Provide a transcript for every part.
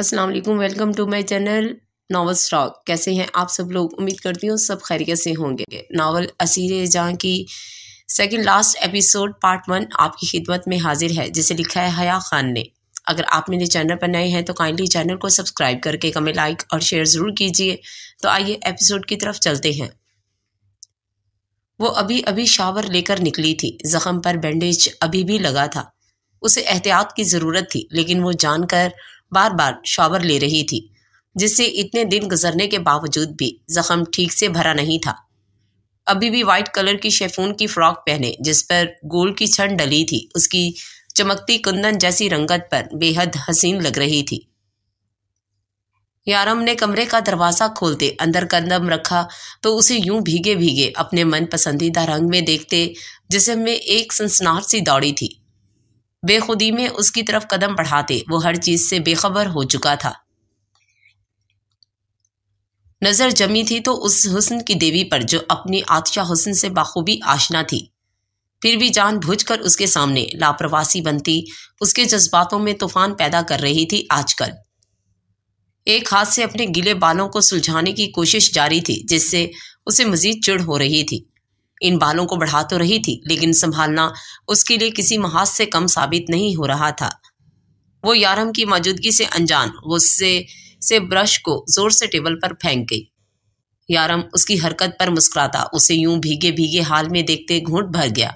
अस्सलाम वालेकुम welcome to my channel Nawal stock कैसे हैं आप सब लोग उम्मीद करती हूँ सब खैरियत से होंगे नावल असीर जहाँ की second last episode part one आपकी खिदमत में हाजिर है जिसे लिखा है हया खान ने अगर आप मेरे चैनल पर नए हैं तो काइंडली चैनल को सब्सक्राइब करके कमें लाइक और शेयर ज़रूर कीजिए तो आइए एपिसोड की तरफ चलते हैं वो अभी अभी शावर लेकर निकली थी जख्म पर बैंडेज अभी भी लगा था उसे एहतियात की ज़रूरत थी लेकिन वो जानकर बार बार शॉवर ले रही थी जिससे इतने दिन गुजरने के बावजूद भी जख्म ठीक से भरा नहीं था अभी भी वाइट कलर की शेफून की फ्रॉक पहने जिस पर गोल की छन डली थी उसकी चमकती कुंदन जैसी रंगत पर बेहद हसीन लग रही थी यारम ने कमरे का दरवाज़ा खोलते अंदर कदम रखा तो उसे यूं भीगे भीगे अपने मन पसंदीदा रंग में देखते जिसे में एक सनसनाहट सी दौड़ी थी बेखुदी में उसकी तरफ कदम बढ़ाते वो हर चीज से बेखबर हो चुका था नजर जमी थी तो उस हुसन की देवी पर जो अपनी आतशा हुसन से बाखूबी आशना थी फिर भी जान भुझ कर उसके सामने लापरवासी बनती उसके जज्बातों में तूफान पैदा कर रही थी आजकल एक हाथ से अपने गिले बालों को सुलझाने की कोशिश जारी थी जिससे उसे मजीद चिड़ हो रही थी इन बालों को बढ़ा तो रही थी लेकिन संभालना उसके लिए किसी महाज से कम साबित नहीं हो रहा था वो यारम की मौजूदगी से अनजान गुस्से से ब्रश को जोर से टेबल पर फेंक गई यारम उसकी हरकत पर मुस्कुराता उसे यूं भीगे भीगे हाल में देखते घूट भर गया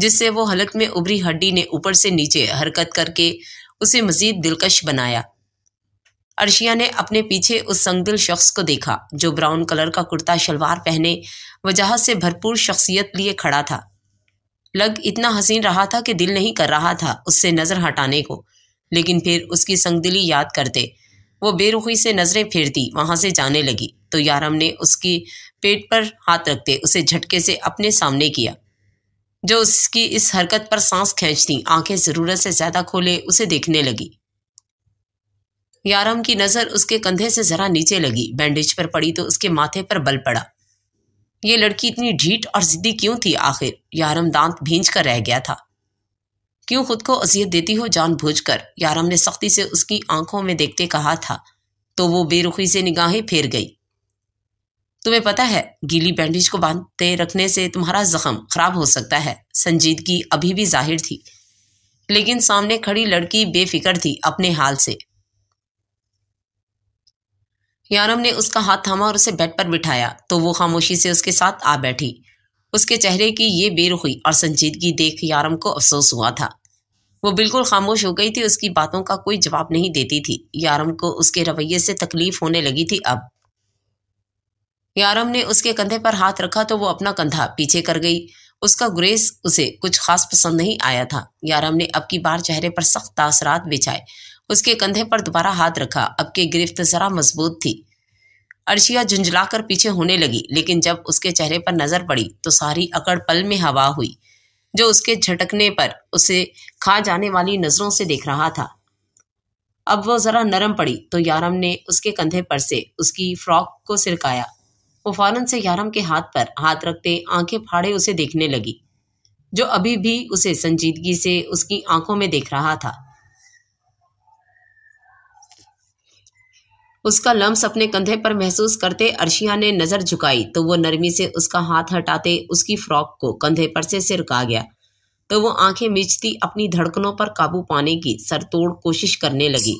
जिससे वो हलक में उभरी हड्डी ने ऊपर से नीचे हरकत करके उसे मजीद दिलकश बनाया अर्शिया ने अपने पीछे उस संगदिल शख्स को देखा जो ब्राउन कलर का कुर्ता शलवार पहने वजह से भरपूर शख्सियत लिए खड़ा था लग इतना हसीन रहा था कि दिल नहीं कर रहा था उससे नज़र हटाने को लेकिन फिर उसकी संगदिली याद करते वो बेरुखी से नज़रें फेरती वहां से जाने लगी तो यारम ने उसकी पेट पर हाथ रखते उसे झटके से अपने सामने किया जो उसकी इस हरकत पर सांस खींचती आंखें ज़रूरत से ज़्यादा खोले उसे देखने लगी यारम की नज़र उसके कंधे से ज़रा नीचे लगी बैंडेज पर पड़ी तो उसके माथे पर बल पड़ा ये लड़की इतनी ढीठ और जिद्दी क्यों थी आखिर यारम दांत भींज कर रह गया था क्यों खुद को अजियत देती हो जान भूझ कर यारम ने सख्ती से उसकी आंखों में देखते कहा था तो वो बेरुखी से निगाहें फेर गई तुम्हें पता है गीली बैंडेज को बांधते रखने से तुम्हारा जख्म खराब हो सकता है संजीदगी अभी भी जाहिर थी लेकिन सामने खड़ी लड़की बेफिक्र थी अपने हाल से यानम ने उसका हाथ थामा और उसे बेड पर बिठाया तो वो खामोशी से उसके साथ आ बैठी उसके चेहरे की ये बेरुखी और संजीदगी देख यारम को अफसोस हुआ था वो बिल्कुल खामोश हो गई थी उसकी बातों का कोई जवाब नहीं देती थी यारम को उसके रवैये से तकलीफ होने लगी थी अब यारम ने उसके कंधे पर हाथ रखा तो वो अपना कंधा पीछे कर गई उसका गुरेज उसे कुछ खास पसंद नहीं आया था यारम ने अब की बार चेहरे पर सख्त तासरात बिछाए उसके कंधे पर दोबारा हाथ रखा अब की गिरफ्त जरा मजबूत थी अर्शिया झुंझलाकर पीछे होने लगी लेकिन जब उसके चेहरे पर नजर पड़ी तो सारी अकड़ पल में हवा हुई जो उसके झटकने पर उसे खा जाने वाली नजरों से देख रहा था अब वो जरा नरम पड़ी तो यारम ने उसके कंधे पर से उसकी फ्रॉक को सिरकाया वो फौरन से यारम के हाथ पर हाथ रखते आंखें फाड़े उसे देखने लगी जो अभी भी उसे संजीदगी से उसकी आंखों में देख रहा था उसका लम्स अपने कंधे पर महसूस करते अर्शिया ने नज़र झुकाई तो वो नरमी से उसका हाथ हटाते उसकी फ्रॉक को कंधे पर से का गया तो वो आंखें मिचती अपनी धड़कनों पर काबू पाने की सरतोड़ कोशिश करने लगी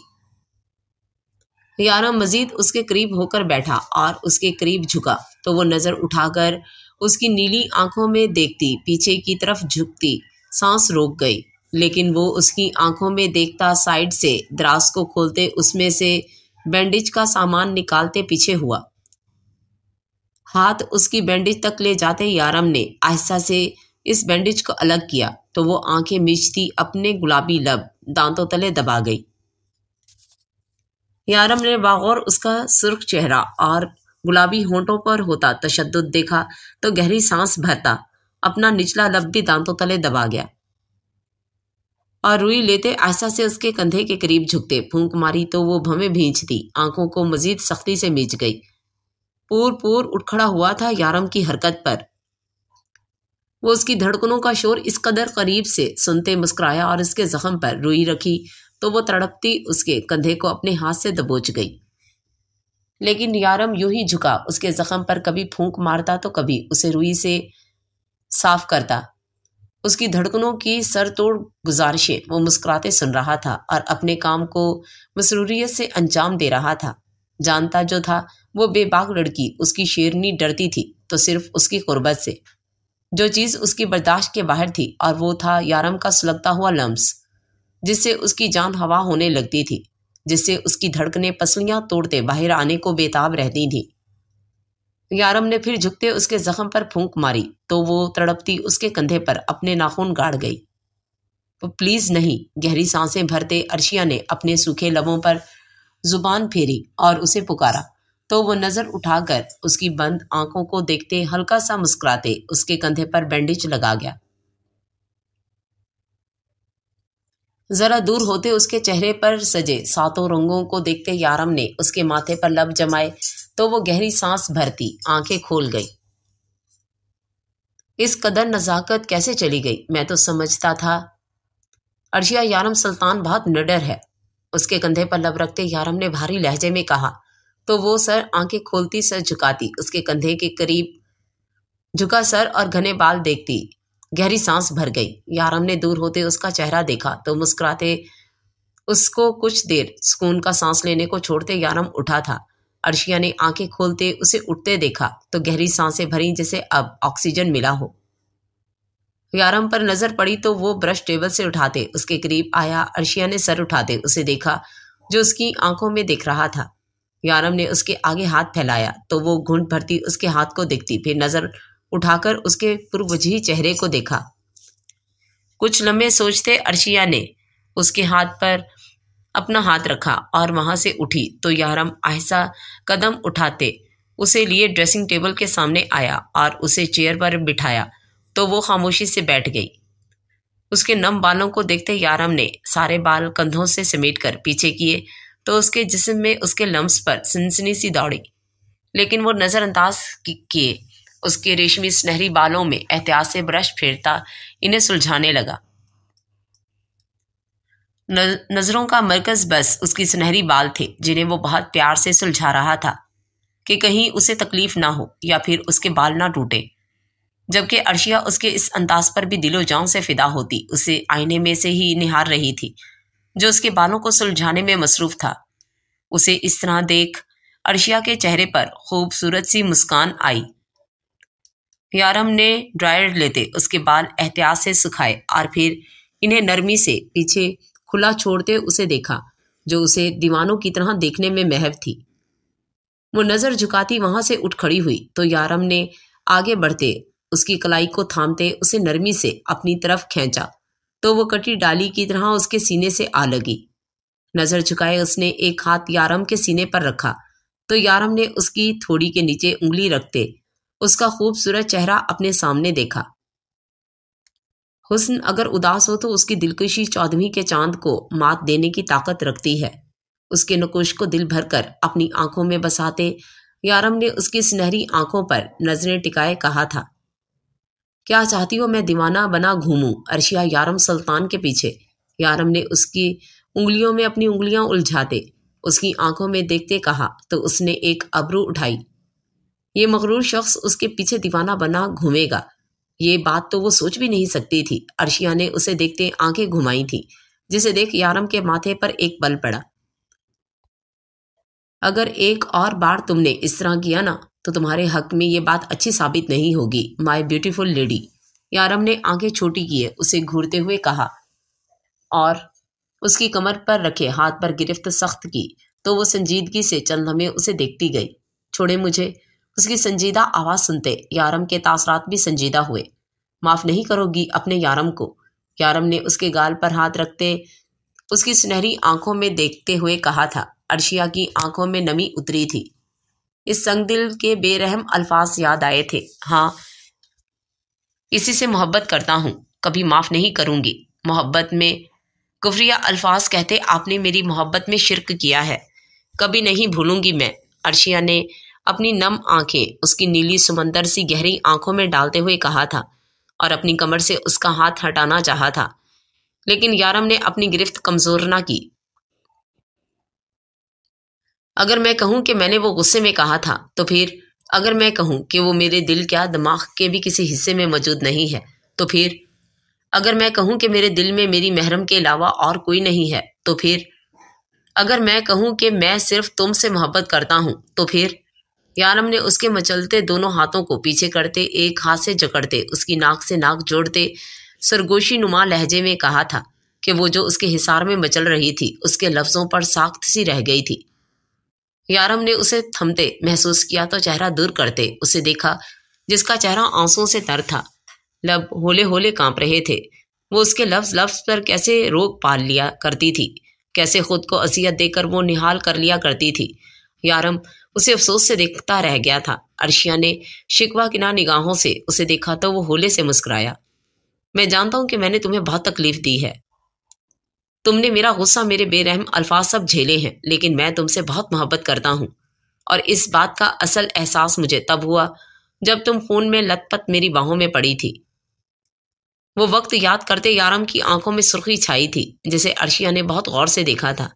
यारा मजीद उसके करीब होकर बैठा और उसके करीब झुका तो वो नज़र उठाकर उसकी नीली आंखों में देखती पीछे की तरफ झुकती सांस रोक गई लेकिन वो उसकी आंखों में देखता साइड से द्रास को खोलते उसमें से बैंडेज का सामान निकालते पीछे हुआ हाथ उसकी बैंडेज तक ले जाते ही आरम ने आहिस्ता से इस बैंडेज को अलग किया तो वो आंखें मीचती अपने गुलाबी लब दांतों तले दबा गई यारम ने बागौर उसका सुर्ख चेहरा और गुलाबी होंठों पर होता तशद देखा तो गहरी सांस भरता अपना निचला लब भी दांतों तले दबा गया और रुई लेते ऐसा से उसके कंधे के करीब झुकते फूंक मारी तो वो भमे भींच दी आंखों को मजीद सख्ती से मीच गई पूर पूर उठ खड़ा हुआ था यारम की हरकत पर वो उसकी धड़कनों का शोर इस कदर करीब से सुनते मुस्कुराया और उसके जख्म पर रुई रखी तो वो तड़पती उसके कंधे को अपने हाथ से दबोच गई लेकिन यारम यूं ही झुका उसके जख्म पर कभी फूंक मारता तो कभी उसे रुई से साफ करता उसकी धड़कनों की सर तोड़ गुजारिशें वो मुस्कुराते सुन रहा था और अपने काम को मसरूरीत से अंजाम दे रहा था जानता जो था वो बेबाक लड़की उसकी शेरनी डरती थी तो सिर्फ उसकी गुर्बत से जो चीज़ उसकी बर्दाश्त के बाहर थी और वो था यारम का सुलगता हुआ लम्स जिससे उसकी जान हवा होने लगती थी जिससे उसकी धड़कने पसलियां तोड़ते बाहर आने को बेताब रहती थी यारम ने फिर झुकते उसके जख्म पर फूंक मारी तो वो तड़पती उसके कंधे पर अपने नाखून गाड़ गई वो प्लीज नहीं गहरी सांसें भरते अर्शिया ने अपने सूखे लबों पर जुबान फेरी और उसे पुकारा तो वो नजर उठाकर उसकी बंद आंखों को देखते हल्का सा मुस्कुराते उसके कंधे पर बैंडेज लगा गया जरा दूर होते उसके चेहरे पर सजे सातों रंगों को देखते यारम ने उसके माथे पर लब जमाए तो वो गहरी सांस भरती आंखें खोल गई इस कदर नज़ाकत कैसे चली गई मैं तो समझता था अर्शिया यारम सुल्तान बहुत निडर है उसके कंधे पर लब रखते यारम ने भारी लहजे में कहा तो वो सर आंखें खोलती सर झुकाती उसके कंधे के करीब झुका सर और घने बाल देखती गहरी सांस भर गई यारम ने दूर होते उसका चेहरा देखा तो मुस्कुराते उसको कुछ देर सुकून का सांस लेने को छोड़ते यारम उठा था अर्शिया ने आंखें खोलते उसे उठते देखा तो गहरी सांसें भरी जैसे अब ऑक्सीजन मिला हो यारम पर नजर पड़ी तो वो ब्रश टेबल से उठाते उसके करीब आया अर्शिया ने सर उठाते उसे देखा जो उसकी आंखों में दिख रहा था यारम ने उसके आगे हाथ फैलाया तो वो घुंड भरती उसके हाथ को देखती फिर नजर उठाकर उसके पूर्वजी चेहरे को देखा कुछ लम्हे सोचते अर्शिया ने उसके हाथ पर अपना हाथ रखा और वहां से उठी तो यारम ऐसा कदम उठाते उसे लिए ड्रेसिंग टेबल के सामने आया और उसे चेयर पर बिठाया तो वो खामोशी से बैठ गई उसके नम बालों को देखते यारम ने सारे बाल कंधों से समेट कर पीछे किए तो उसके जिस्म में उसके लम्ब पर सनसनी सी दौड़ी लेकिन वो नज़रअंदाज किए उसके रेशमी सुनहरी बालों में एहतियात से ब्रश फेरता इन्हें सुलझाने लगा नज़रों का मरकज बस उसकी सुनहरी बाल थे जिन्हें वो बहुत प्यार से सुलझा रहा था कि कहीं उसे तकलीफ ना हो या फिर उसके बाल ना टूटे जबकि अर्शिया उसके इस अंदाज पर भी दिलो जाओ से फिदा होती उसे आईने में से ही निहार रही थी जो उसके बालों को सुलझाने में मसरूफ था उसे इस तरह देख अर्शिया के चेहरे पर खूबसूरत सी मुस्कान आई यारम ने ड्रायर लेते उसके बाल एहतियात से सुखाए और फिर इन्हें नरमी से पीछे खुला छोड़ते उसे देखा जो उसे दीवानों की तरह देखने में महव थी वो नजर झुकाती वहां से उठ खड़ी हुई तो यारम ने आगे बढ़ते उसकी कलाई को थामते उसे नरमी से अपनी तरफ खींचा तो वो कटी डाली की तरह उसके सीने से आ लगी नजर झुकाए उसने एक हाथ यारम के सीने पर रखा तो यारम ने उसकी थोड़ी के नीचे उंगली रखते उसका खूबसूरत चेहरा अपने सामने देखा हुस्न अगर उदास हो तो उसकी दिलकशी चौदहवीं के चांद को मात देने की ताकत रखती है उसके नकुश को दिल भरकर अपनी आंखों में बसाते यारम ने उसकी सुनहरी आंखों पर नजरें टिकाए कहा था क्या चाहती हो मैं दीवाना बना घूमू अर्शिया यारम सुल्तान के पीछे यारम ने उसकी उंगलियों में अपनी उंगलियां उलझाते उसकी आंखों में देखते कहा तो उसने एक अबरू उठाई ये मकरूर शख्स उसके पीछे दीवाना बना घूमेगा ये बात तो वो सोच भी नहीं सकती थी अर्शिया ने उसे देखते आंखें घुमाई थी जिसे देख यारम के माथे पर एक बल पड़ा अगर एक और बार तुमने इस तरह किया ना तो तुम्हारे हक में ये बात अच्छी साबित नहीं होगी माई ब्यूटिफुल लेडी यारम ने आंखें छोटी किए उसे घूरते हुए कहा और उसकी कमर पर रखे हाथ पर गिरफ्त सख्त की तो वो संजीदगी से चंद हमें उसे देखती गई छोड़े मुझे उसकी संजीदा आवाज़ सुनते यारम के तासरात भी संजीदा हुए माफ़ नहीं करोगी अपने यारम को यारम ने उसके गाल पर हाथ रखते उसकी सुनहरी आंखों में देखते हुए कहा था अर्शिया की आंखों में नमी उतरी थी इस संगदिल के बेरहम अल्फाज याद आए थे हाँ इसी से मोहब्बत करता हूँ कभी माफ़ नहीं करूंगी मोहब्बत में कुफरिया अल्फाज कहते आपने मेरी मोहब्बत में शिरक किया है कभी नहीं भूलूंगी मैं अर्शिया ने अपनी नम आंखें उसकी नीली सुमंदर सी गहरी आंखों में डालते हुए कहा था और अपनी कमर से उसका हाथ हटाना चाहा था लेकिन यारम ने अपनी गिरफ्त कमजोर ना की अगर मैं कहूं कि मैंने वो गुस्से में कहा था तो फिर अगर मैं कहूं कि वो मेरे दिल क्या दिमाग के भी किसी हिस्से में मौजूद नहीं है तो फिर अगर मैं कहूं कि मेरे दिल में मेरी महरम के अलावा और कोई नहीं है तो फिर अगर मैं कहूं कि मैं सिर्फ तुमसे मोहब्बत करता हूं तो फिर यानम ने उसके मचलते दोनों हाथों को पीछे करते एक हाथ से जकड़ते उसकी नाक से नाक जोड़ते सरगोशी नुमा लहजे में कहा था कि वो जो उसके हिसार में मचल रही थी उसके लफ्जों पर साख्त सी रह गई थी यारम ने उसे थमते महसूस किया तो चेहरा दूर करते उसे देखा जिसका चेहरा आंसुओं से तर था लब होले होले कांप रहे थे वो उसके लफ्ज लफ्ज पर कैसे रोक पाल लिया करती थी कैसे खुद को असीयत देकर वो निहाल कर लिया करती थी यारम उसे अफसोस से देखता रह गया था अर्शिया ने शिकवा किना निगाहों से उसे देखा तो वो होले से मुस्कुराया मैं जानता हूं कि मैंने तुम्हें बहुत तकलीफ दी है तुमने मेरा गुस्सा मेरे बेरहम अल्फाज सब झेले हैं लेकिन मैं तुमसे बहुत मोहब्बत करता हूं और इस बात का असल एहसास मुझे तब हुआ जब तुम खून में लतपत मेरी बाहों में पड़ी थी वो वक्त याद करते यारम की आंखों में सुर्खी छाई थी जिसे अर्शिया ने बहुत गौर से देखा था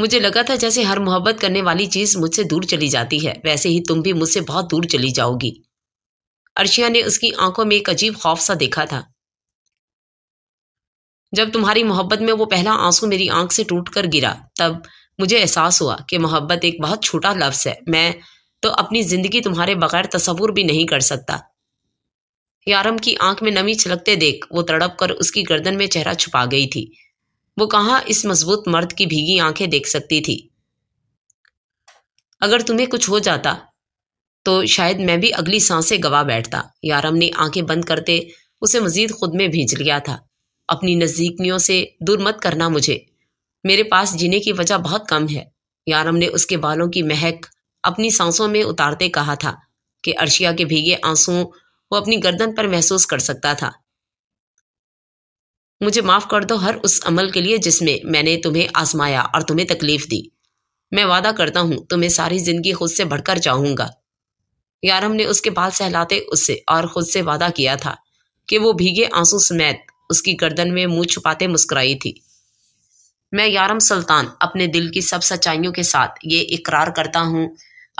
मुझे लगा था जैसे हर मोहब्बत करने वाली चीज मुझसे दूर चली जाती है वैसे ही तुम भी मुझसे बहुत दूर चली जाओगी अर्शिया ने उसकी आंखों में एक अजीब खौफ सा देखा था जब तुम्हारी मोहब्बत में वो पहला आंसू मेरी आंख से टूट कर गिरा तब मुझे एहसास हुआ कि मोहब्बत एक बहुत छोटा लफ्ज़ है मैं तो अपनी ज़िंदगी तुम्हारे बगैर तस्वुर भी नहीं कर सकता यारम की आंख में नमी छलकते देख वो तड़प कर उसकी गर्दन में चेहरा छुपा गई थी वो कहाँ इस मजबूत मर्द की भीगी आंखें देख सकती थी अगर तुम्हें कुछ हो जाता तो शायद मैं भी अगली सांसें गवा बैठता यारम ने आंखें बंद करते उसे मजीद खुद में भींच लिया था अपनी नज़दीकियों से दूर मत करना मुझे मेरे पास जीने की वजह बहुत कम है यारम ने उसके बालों की महक अपनी सांसों में उतारते कहा था कि अर्शिया के भीगे आंसू वो अपनी गर्दन पर महसूस कर सकता था मुझे माफ़ कर दो हर उस अमल के लिए जिसमें मैंने तुम्हें आजमाया और तुम्हें तकलीफ दी मैं वादा करता हूँ तुम्हें सारी जिंदगी खुद से बढ़कर चाहूंगा यारम ने उसके बाल सहलाते उससे और खुद से वादा किया था कि वो भीगे आंसू समेत उसकी गर्दन में मुंह छुपाते मुस्कुराई थी मैं यारम सुल्तान अपने दिल की सब सच्चाइयों के साथ ये इकरार करता हूँ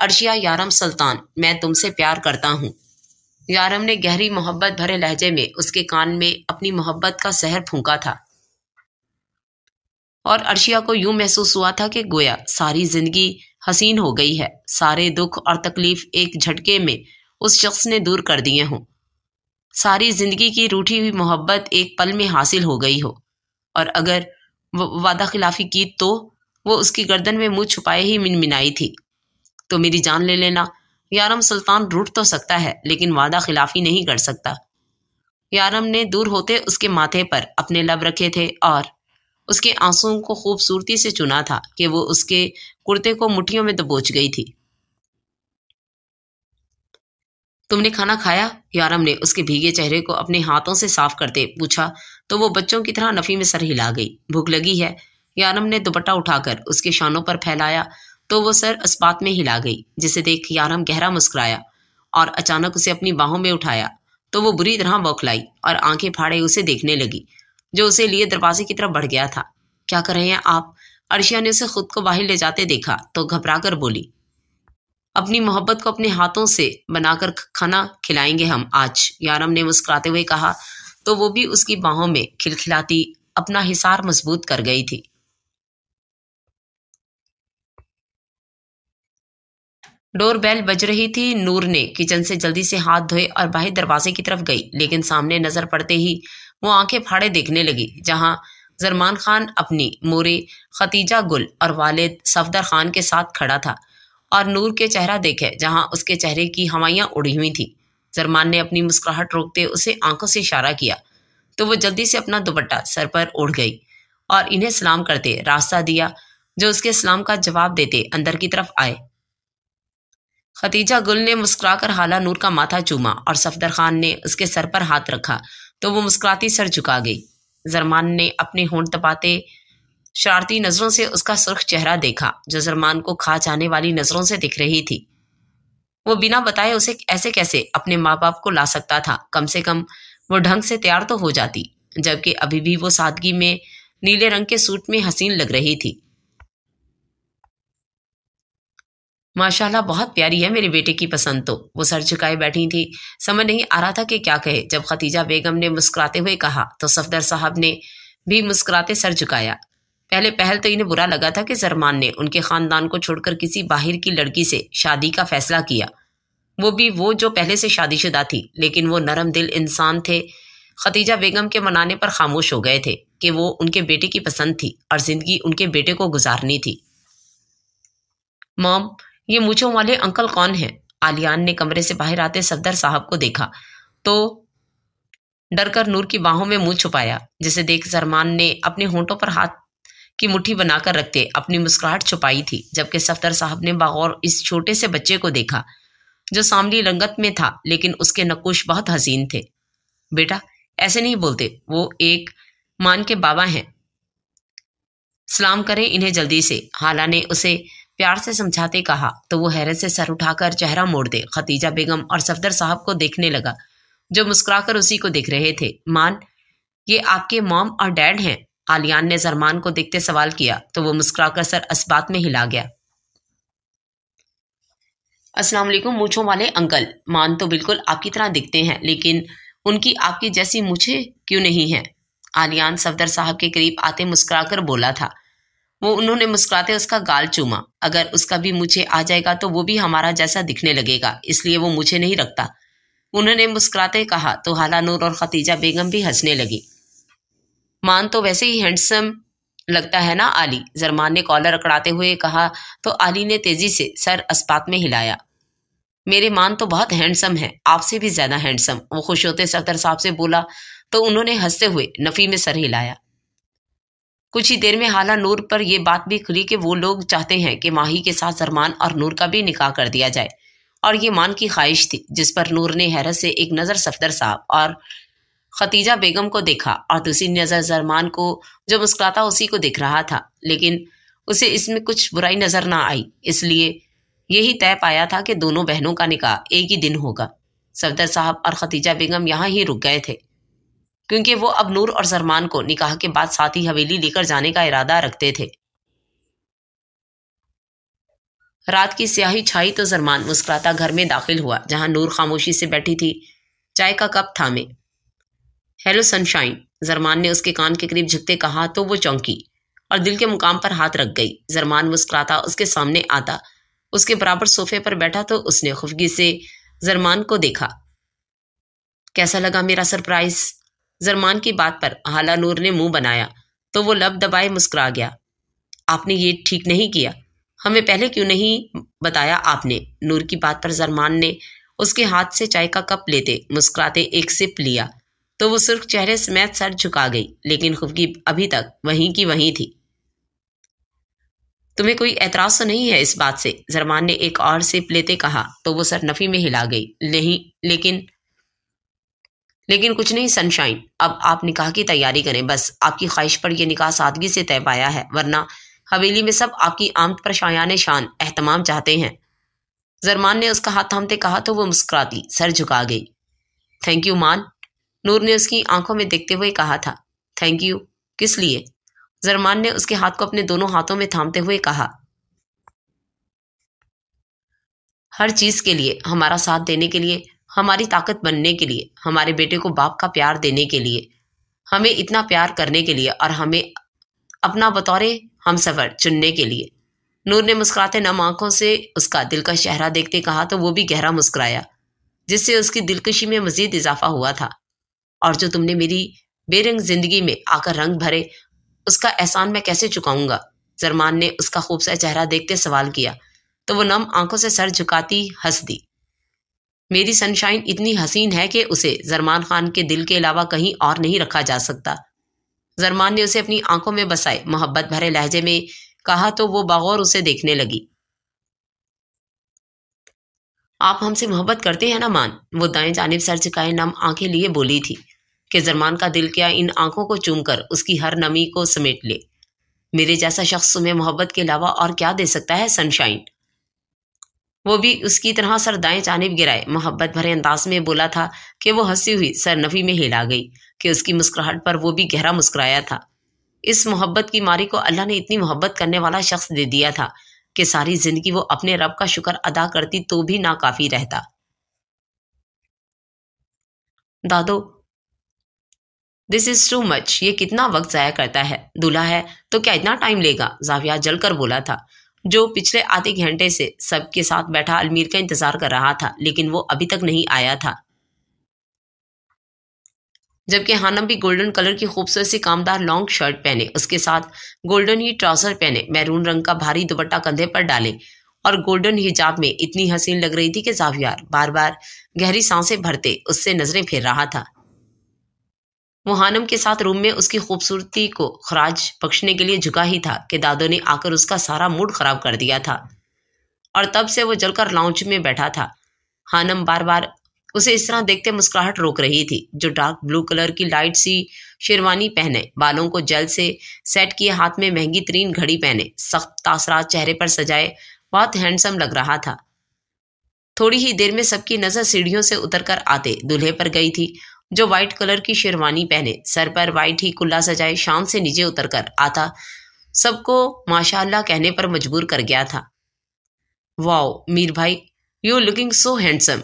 अर्शिया यारम सुल्तान मैं तुमसे प्यार करता हूँ यारम ने गहरी मोहब्बत भरे लहजे में उसके कान में अपनी मोहब्बत का सहर फूंका था और अर्शिया को यूं महसूस हुआ था कि गोया सारी जिंदगी हसीन हो गई है सारे दुख और तकलीफ एक झटके में उस शख्स ने दूर कर दिए हों सारी जिंदगी की रूठी हुई मोहब्बत एक पल में हासिल हो गई हो और अगर वादा खिलाफी की तो वो उसकी गर्दन में मुंह छुपाए ही मिनमिनाई थी तो मेरी जान ले लेना यारम सुल्तान रूठ तो सकता है लेकिन वादा खिलाफी नहीं कर सकता यारम ने दूर होते उसके माथे पर अपने लब रखे थे और उसके आंसुओं को खूबसूरती से चुना था कि वो उसके कुर्ते को मुठियों में दबोच गई थी तुमने खाना खाया यारम ने उसके भीगे चेहरे को अपने हाथों से साफ करते पूछा तो वो बच्चों की तरह नफी में सर हिला गई भूख लगी है यारम ने दुपट्टा उठाकर उसके शानों पर फैलाया तो वो सर अस्पात में हिला गई जिसे देख यारम गहरा मुस्कुराया और अचानक उसे अपनी बाहों में उठाया तो वो बुरी तरह बौखलाई और आंखें फाड़े उसे देखने लगी जो उसे लिए दरवाजे की तरफ बढ़ गया था क्या कर रहे हैं आप अर्शिया ने उसे खुद को बाहर ले जाते देखा तो घबरा कर बोली अपनी मोहब्बत को अपने हाथों से बनाकर खाना खिलाएंगे हम आज यारम ने मुस्कुराते हुए कहा तो वो भी उसकी बाहों में खिलखिलाती अपना हिसार मजबूत कर गई थी डोर बेल बज रही थी नूर ने किचन से जल्दी से हाथ धोए और बाहर दरवाजे की तरफ गई लेकिन सामने नजर पड़ते ही वो आंखें फाड़े देखने लगी जहां जरमान खान अपनी मोरे खतीजा गुल और वालिद सफदर खान के साथ खड़ा था और नूर के चेहरा देखे जहां उसके चेहरे की हवाइयां उड़ी हुई थी जरमान ने अपनी मुस्कुराहट रोकते उसे आंखों से इशारा किया तो वो जल्दी से अपना दुपट्टा सर पर उड़ गई और इन्हें सलाम करते रास्ता दिया जो उसके सलाम का जवाब देते अंदर की तरफ आए खतीजा गुल ने मुस्कुराकर हाला नूर का माथा चूमा और सफदर खान ने उसके सर पर हाथ रखा तो वो मुस्कुराती सर झुका गई जरमान ने अपने होंठ तपाते शरारती नज़रों से उसका सुर्ख चेहरा देखा जो जरमान को खा जाने वाली नज़रों से दिख रही थी वो बिना बताए उसे ऐसे कैसे अपने माँ बाप को ला सकता था कम से कम वो ढंग से तैयार तो हो जाती जबकि अभी भी वो सादगी में नीले रंग के सूट में हसीन लग रही थी माशाल्लाह बहुत प्यारी है मेरे बेटे की पसंद तो वो सर झुकाए बैठी थी समझ नहीं आ रहा था कि क्या कहे जब खतीजा बेगम ने मुस्कुराते हुए कहा तो सफदर साहब ने भी मुस्कुराते सर झुकाया पहले पहल तो इन्हें बुरा लगा था कि जरमान ने उनके खानदान को छोड़कर किसी बाहर की लड़की से शादी का फैसला किया वो भी वो जो पहले से शादीशुदा थी लेकिन वो नरम दिल इंसान थे खतीजा बेगम के मनाने पर खामोश हो गए थे कि वो उनके बेटे की पसंद थी और जिंदगी उनके बेटे को गुजारनी थी मॉम ये मूछों वाले अंकल कौन है आलियान ने कमरे से बाहर आते सफदर साहब को देखा तो डरकर नूर की बाहों में मुंह छुपाया जिसे देख जरमान ने अपने होंठों पर हाथ की मुट्ठी बनाकर रखते अपनी मुस्कुराहट छुपाई थी जबकि सफदर साहब ने बागौर इस छोटे से बच्चे को देखा जो सामली रंगत में था लेकिन उसके नकुश बहुत हसीन थे बेटा ऐसे नहीं बोलते वो एक मान के बाबा हैं सलाम करें इन्हें जल्दी से हाला ने उसे प्यार से समझाते कहा तो वो हैरत से सर उठाकर चेहरा मोड़ दे खतीजा बेगम और सफदर साहब को देखने लगा जो मुस्कुराकर उसी को देख रहे थे मान ये आपके मॉम और डैड हैं आलियान ने जरमान को देखते सवाल किया तो वो मुस्कुराकर सर असबात में हिला गया अस्सलाम वालेकुम मूछों वाले अंकल मान तो बिल्कुल आपकी तरह दिखते हैं लेकिन उनकी आपकी जैसी मुछे क्यों नहीं है आलियान सफदर साहब के करीब आते मुस्कुराकर बोला था वो उन्होंने मुस्कुराते उसका गाल चूमा अगर उसका भी मुझे आ जाएगा तो वो भी हमारा जैसा दिखने लगेगा इसलिए वो मुझे नहीं रखता उन्होंने मुस्कुराते कहा तो हाला नूर और खतीजा बेगम भी हंसने लगी मान तो वैसे ही हैंडसम लगता है ना आली जरमान ने कॉलर अकड़ाते हुए कहा तो आली ने तेजी से सर अस्पात में हिलाया मेरे मान तो बहुत हैंडसम है आपसे भी ज्यादा हैंडसम वो खुश होते सफदर साहब से बोला तो उन्होंने हंसते हुए नफी में सर हिलाया कुछ ही देर में हाला नूर पर यह बात भी खुली कि वो लोग चाहते हैं कि माही के साथ सरमान और नूर का भी निकाह कर दिया जाए और ये मान की ख्वाहिश थी जिस पर नूर ने हैरत से एक नज़र सफदर साहब और खतीजा बेगम को देखा और दूसरी नज़र सरमान को जो मुस्कुराता उसी को दिख रहा था लेकिन उसे इसमें कुछ बुराई नज़र ना आई इसलिए यही तय पाया था कि दोनों बहनों का निकाह एक ही दिन होगा सफदर साहब और खतीजा बेगम यहाँ ही रुक गए थे क्योंकि वो अब नूर और जरमान को निकाह के बाद साथ ही हवेली लेकर जाने का इरादा रखते थे रात की स्याही छाई तो जरमान मुस्कुराता घर में दाखिल हुआ जहां नूर खामोशी से बैठी थी चाय का कप थामे हेलो सनशाइन जरमान ने उसके कान के करीब झुकते कहा तो वो चौंकी और दिल के मुकाम पर हाथ रख गई जरमान मुस्कुराता उसके सामने आता उसके बराबर सोफे पर बैठा तो उसने खुफगी से जरमान को देखा कैसा लगा मेरा सरप्राइज जरमान की बात पर हाला नूर ने मुंह बनाया तो वो लब दबाए मुस्कुरा गया आपने ये ठीक नहीं किया हमें पहले क्यों नहीं बताया आपने नूर की बात पर जरमान ने उसके हाथ से चाय का कप लेते मुस्कुराते एक सिप लिया तो वो सुर्ख चेहरे समेत सर झुका गई लेकिन खुफगी अभी तक वहीं की वहीं थी तुम्हें कोई एतराज तो नहीं है इस बात से जरमान ने एक और सिप लेते कहा तो वो सर नफी में हिला गई नहीं लेकिन लेकिन कुछ नहीं सनशाइन अब आप निकाह की तैयारी करें बस आपकी ख्वाहिश पर यह निकाह सादगी से तय पाया है वरना हवेली में सब आपकी आमद पर शायान शान एहतमाम चाहते हैं जरमान ने उसका हाथ थामते कहा तो वो मुस्कुराती सर झुका गई थैंक यू मान नूर ने उसकी आंखों में देखते हुए कहा था थैंक यू किस लिए जरमान ने उसके हाथ को अपने दोनों हाथों में थामते हुए कहा हर चीज के लिए हमारा साथ देने के लिए हमारी ताकत बनने के लिए हमारे बेटे को बाप का प्यार देने के लिए हमें इतना प्यार करने के लिए और हमें अपना बतौरे हम सफ़र चुनने के लिए नूर ने मुस्कुराते नम आंखों से उसका दिल का चेहरा देखते कहा तो वो भी गहरा मुस्कुराया जिससे उसकी दिलकशी में मजीद इजाफा हुआ था और जो तुमने मेरी बेरंग जिंदगी में आकर रंग भरे उसका एहसान मैं कैसे चुकाऊंगा जरमान ने उसका खूबसूरत चेहरा देखते सवाल किया तो वो नम आंखों से सर झुकाती हंस दी मेरी सनशाइन इतनी हसीन है कि उसे जरमान खान के दिल के अलावा कहीं और नहीं रखा जा सकता जरमान ने उसे अपनी आंखों में बसाए मोहब्बत भरे लहजे में कहा तो वो बागौर उसे देखने लगी आप हमसे मोहब्बत करते हैं ना मान वो दाएं जानब सर चुकाए नम आंखें लिए बोली थी कि जरमान का दिल क्या इन आंखों को चूमकर उसकी हर नमी को समेट ले मेरे जैसा शख्स तुम्हें मोहब्बत के अलावा और क्या दे सकता है सनशाइन वो भी उसकी तरह सर दाएं जानब गिराए मोहब्बत भरे अंदाज में बोला था कि वो हंसी हुई सर नफी में हिला गई कि उसकी मुस्कुराहट पर वो भी गहरा मुस्कुराया था इस मोहब्बत की मारी को अल्लाह ने इतनी मोहब्बत करने वाला शख्स दे दिया था कि सारी जिंदगी वो अपने रब का शुक्र अदा करती तो भी नाकाफी रहता दादो दिस इज टू मच ये कितना वक्त जाया करता है दूल्हा है तो क्या इतना टाइम लेगा जाविया जलकर बोला था जो पिछले आधे घंटे से सबके साथ बैठा अलमीर का इंतजार कर रहा था लेकिन वो अभी तक नहीं आया था जबकि हानम भी गोल्डन कलर की खूबसूरत सी कामदार लॉन्ग शर्ट पहने उसके साथ गोल्डन ही ट्राउजर पहने मैरून रंग का भारी दुपट्टा कंधे पर डाले और गोल्डन हिजाब में इतनी हसीन लग रही थी कि जावियार बार बार गहरी सांसें भरते उससे नजरें फेर रहा था वो हानम के साथ रूम में उसकी खूबसूरती को खराज बख्शने के लिए झुका ही था कि दादो ने आकर उसका सारा मूड खराब कर दिया था और तब से वो जलकर लाउंज में बैठा था हानम बार बार उसे इस तरह देखते मुस्कुराहट रोक रही थी जो डार्क ब्लू कलर की लाइट सी शेरवानी पहने बालों को जल से सेट किए हाथ में महंगी तरीन घड़ी पहने सख्त तासरात चेहरे पर सजाए बहुत हैंडसम लग रहा था थोड़ी ही देर में सबकी नज़र सीढ़ियों से उतरकर आते दूल्हे पर गई थी जो व्हाइट कलर की शेरवानी पहने सर पर व्हाइट ही कुल्ला सजाए शाम से नीचे उतरकर आता सबको माशाल्लाह कहने पर मजबूर कर गया था वाओ मीर भाई you looking so handsome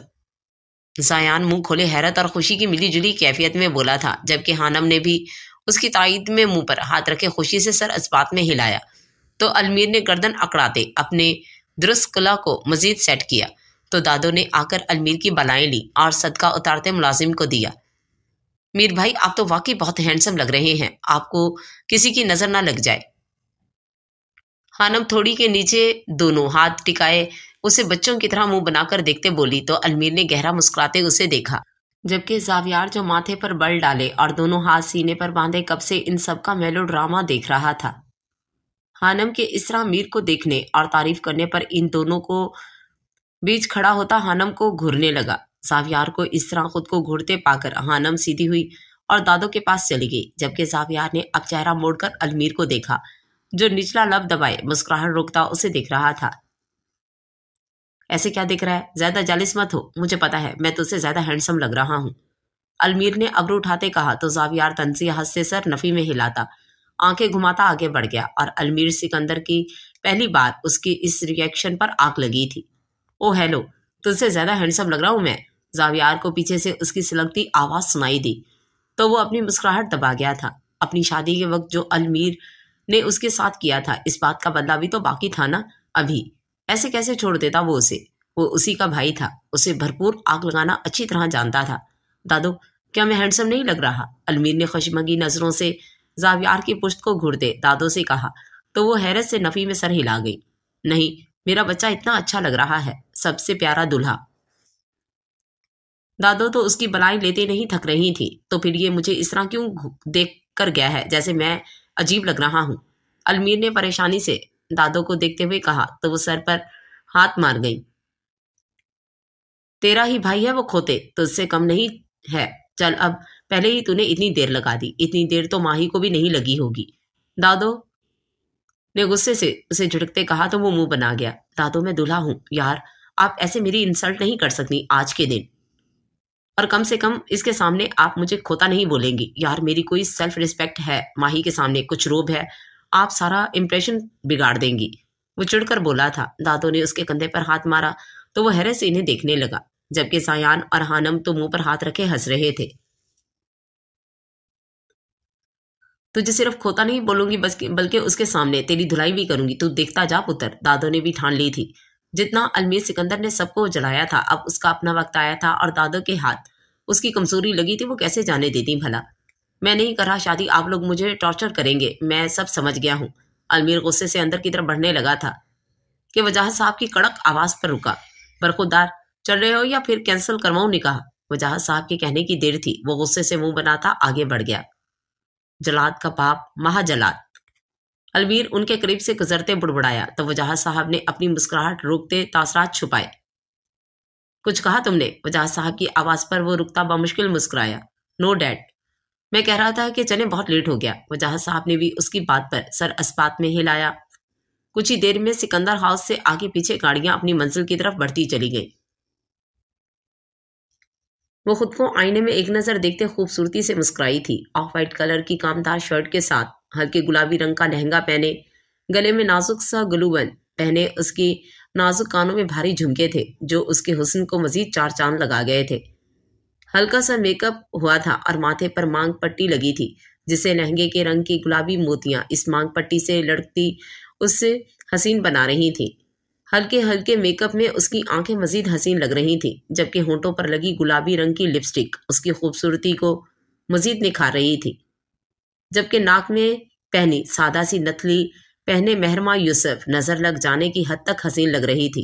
Zayan मुंह खोले हैरत और खुशी की मिली जुली कैफियत में बोला था जबकि हानम ने भी उसकी ताइद में मुंह पर हाथ रखे खुशी से सर इस्पात में हिलाया तो अलमीर ने गर्दन अकड़ाते अपने दुरुस्त कला को मजीद सेट किया तो दादो ने आकर अलमीर की बलाएं ली और सदका उतारते मुलाजिम को दिया मीर भाई आप तो वाकई बहुत हैंडसम लग रहे हैं आपको किसी की नजर ना लग जाए हानम थोड़ी के नीचे दोनों हाथ टिकाए उसे बच्चों की तरह मुंह बनाकर देखते बोली तो अलमीर ने गहरा मुस्कुराते उसे देखा जबकि जावियार जो माथे पर बल डाले और दोनों हाथ सीने पर बांधे कब से इन सब का मेलो ड्रामा देख रहा था हानम के इस तरह मीर को देखने और तारीफ करने पर इन दोनों को बीच खड़ा होता हानम को घूरने लगा जावियार को इस तरह खुद को घूरते पाकर हानम सीधी हुई और दादो के पास चली गई जबकि जावियार ने अब चेहरा मोड़कर अलमीर को देखा जो निचला लब दबाए मुस्कुराहट रोकता उसे देख रहा था ऐसे क्या दिख रहा है ज्यादा जालिस मत हो मुझे पता है मैं तुझसे ज्यादा हैंडसम लग रहा हूँ अलमीर ने अब्रू उठाते कहा तो जावियार हद हंसते सर नफी में हिलाता आंखें घुमाता आगे बढ़ गया और अलमीर सिकंदर की पहली बार उसकी इस रिएक्शन पर आग लगी थी ओ हेलो तुझसे ज्यादा हैंडसम लग रहा हूँ मैं जावियार को पीछे से उसकी सिलगती आवाज़ सुनाई दी तो वो अपनी मुस्कुराहट दबा गया था अपनी शादी के वक्त जो अलमीर ने उसके साथ किया था इस बात का बदला भी तो बाकी था ना अभी ऐसे कैसे छोड़ देता वो उसे वो उसी का भाई था उसे भरपूर आग लगाना अच्छी तरह जानता था दादो क्या मैं हैंडसम नहीं लग रहा अलमीर ने खुशमगी नज़रों से जावियार की पुश्त को घूरते दादो से कहा तो वो हैरत से नफ़ी में सर हिला गई नहीं मेरा बच्चा इतना अच्छा लग रहा है सबसे प्यारा दुल्हा दादो तो उसकी बलाई लेते नहीं थक रही थी तो फिर ये मुझे इस तरह क्यों देख कर गया है जैसे मैं अजीब लग रहा हूँ अलमीर ने परेशानी से दादो को देखते हुए कहा तो वो सर पर हाथ मार गई तेरा ही भाई है वो खोते तो उससे कम नहीं है चल अब पहले ही तूने इतनी देर लगा दी इतनी देर तो माही को भी नहीं लगी होगी दादो ने गुस्से से उसे झुड़कते कहा तो वो मुंह बना गया दादो मैं दुल्हा हूं यार आप ऐसे मेरी इंसल्ट नहीं कर सकती आज के दिन और कम से कम इसके सामने आप मुझे खोता नहीं बोलेंगी यार मेरी कोई सेल्फ रिस्पेक्ट है माही के सामने कुछ रोब है आप सारा इम्प्रेशन बिगाड़ देंगी वो चिड़कर बोला था दादो ने उसके कंधे पर हाथ मारा तो वो हैरत से इन्हें देखने लगा जबकि सायान और हानम तो मुंह पर हाथ रखे हंस रहे थे तुझे सिर्फ खोता नहीं बोलूंगी बल्कि उसके सामने तेरी धुलाई भी करूंगी तू देखता जा पुत्र दादो ने भी ठान ली थी जितना अलमीर सिकंदर ने सबको जलाया था अब उसका अपना वक्त आया था और दादो के हाथ उसकी कमजोरी लगी थी वो कैसे जाने देती भला मैं नहीं करा शादी आप लोग मुझे टॉर्चर करेंगे मैं सब समझ गया हूँ अलमीर गुस्से से अंदर की तरफ बढ़ने लगा था कि वजह साहब की कड़क आवाज़ पर रुका बरखुदार चल रहे हो या फिर कैंसिल ने निकाह वजह साहब के कहने की देर थी वो गुस्से से मुंह बनाता आगे बढ़ गया जलाद का पाप महाजलाद अलवीर उनके करीब से गुजरते बुड़बुड़ाया तो वजाहत साहब ने अपनी मुस्कुराहट रोकते तासरात छुपाए कुछ कहा तुमने वजाह साहब की आवाज पर वो रुकता बामुश्किल मुस्कुराया नो डैड मैं कह रहा था कि चने बहुत लेट हो गया वजाह साहब ने भी उसकी बात पर सर अस्पात में हिलाया कुछ ही देर में सिकंदर हाउस से आगे पीछे गाड़ियां अपनी मंजिल की तरफ बढ़ती चली गई वो खुद को आईने में एक नज़र देखते खूबसूरती से मुस्कुराई थी ऑफ वाइट कलर की कामदार शर्ट के साथ हल्के गुलाबी रंग का लहंगा पहने गले में नाजुक सा गलूबन पहने उसकी नाजुक कानों में भारी झुमके थे जो उसके हुसन को मजीद चार चांद लगा गए थे हल्का सा मेकअप हुआ था और माथे पर मांग पट्टी लगी थी जिसे लहंगे के रंग की गुलाबी मोतियां इस मांग पट्टी से लड़कती उससे हसीन बना रही थी हल्के हल्के मेकअप में उसकी आंखें मजीद हसीन लग रही थी जबकि होंठों पर लगी गुलाबी रंग की लिपस्टिक उसकी खूबसूरती को मजीद निखार रही थी जबकि नाक में पहनी सादा सी नथली पहने मेहरमा यूसुफ नजर लग जाने की हद तक हसीन लग रही थी